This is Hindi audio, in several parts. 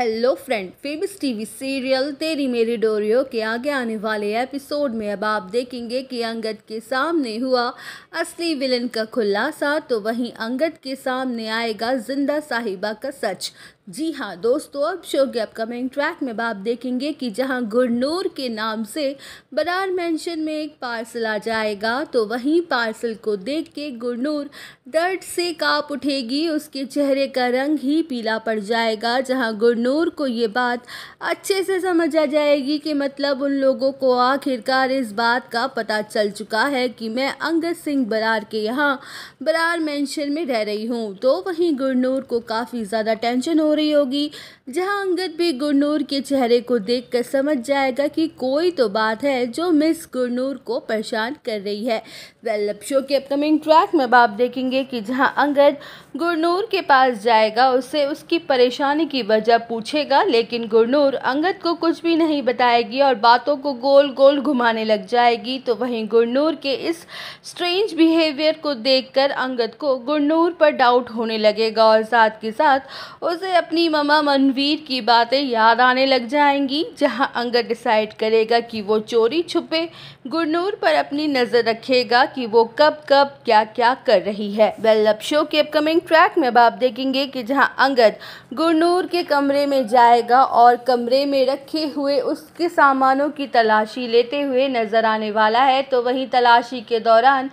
hello friend famous TV serial Teri Meri डोरियो के आगे आने वाले एपिसोड में अब आप देखेंगे कि अंगद के सामने हुआ असली विलन का खुलासा तो वहीं अंगद के सामने आएगा जिंदा साहिबा का सच जी हाँ दोस्तों अब शो के अपकमिंग ट्रैक में आप देखेंगे कि जहाँ गुरनूर के नाम से बनार मेंशन में एक पार्सल आ जाएगा तो वहीं पार्सल को देख के गुरनूर दर्द से कांप उठेगी उसके चेहरे का रंग ही पीला पड़ जाएगा जहाँ गुरनूर नूर को ये बात अच्छे से समझ आ जाएगी कि मतलब उन लोगों को आखिरकार इस बात का पता चल चुका है कि मैं अंगद सिंह बरार के यहाँ बरार मेंशन में रह रही हूँ तो वहीं गुरनूर को काफ़ी ज़्यादा टेंशन हो रही होगी जहाँ अंगद भी गुरनूर के चेहरे को देख समझ जाएगा कि कोई तो बात है जो मिस गुरनूर को परेशान कर रही है वेल शो के अपकमिंग ट्रैक में अब आप देखेंगे कि जहाँ अंगद गुरनूर के पास जाएगा उससे उसकी परेशानी की वजह पूछेगा लेकिन गुरनूर अंगद को कुछ भी नहीं बताएगी और बातों को गोल गोल घुमाने लग जाएगी तो वहीं गुरनूर के इस स्ट्रेंज बिहेवियर को देखकर अंगद को गुरनूर पर डाउट होने लगेगा और साथ के साथ उसे अपनी ममा मनवीर की बातें याद आने लग जाएंगी जहां अंगद डिसाइड करेगा कि वो चोरी छुपे गुरनूर पर अपनी नज़र रखेगा कि वो कब कब क्या क्या कर रही है वेल अब शो के अपकमिंग ट्रैक में अब आप देखेंगे कि जहाँ अंगद गुरनूर के कमरे कमरे में जाएगा और कमरे में रखे हुए उसके सामानों की तलाशी लेते हुए नज़र आने वाला है तो वहीं तलाशी के दौरान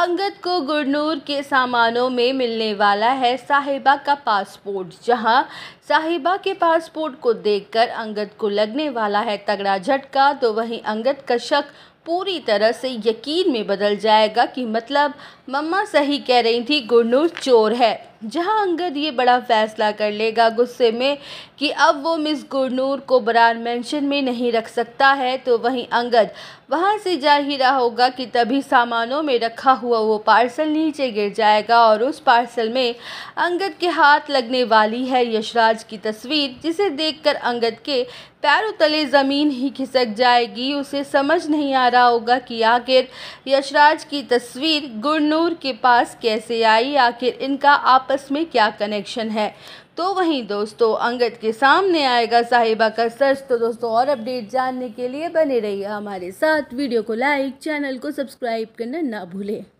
अंगद को गुरनूर के सामानों में मिलने वाला है साहिबा का पासपोर्ट जहां साहिबा के पासपोर्ट को देखकर अंगद को लगने वाला है तगड़ा झटका तो वहीं अंगद का शक पूरी तरह से यकीन में बदल जाएगा कि मतलब मम्मा सही कह रही थी गुरनूर चोर है जहां अंगद ये बड़ा फैसला कर लेगा गुस्से में कि अब वो मिस गुरनूर को बरार मेंशन में नहीं रख सकता है तो वहीं अंगद वहां से जा ही रहा होगा कि तभी सामानों में रखा हुआ वो पार्सल नीचे गिर जाएगा और उस पार्सल में अंगद के हाथ लगने वाली है यशराज की तस्वीर जिसे देखकर अंगद के पैरों तले ज़मीन ही खिसक जाएगी उसे समझ नहीं आ रहा होगा कि आखिर यशराज की तस्वीर गुरनूर के पास कैसे आई आखिर इनका आप आपस में क्या कनेक्शन है तो वहीं दोस्तों अंगद के सामने आएगा साहिबा का सच तो दोस्तों और अपडेट जानने के लिए बने रहिए हमारे साथ वीडियो को लाइक चैनल को सब्सक्राइब करना ना भूलें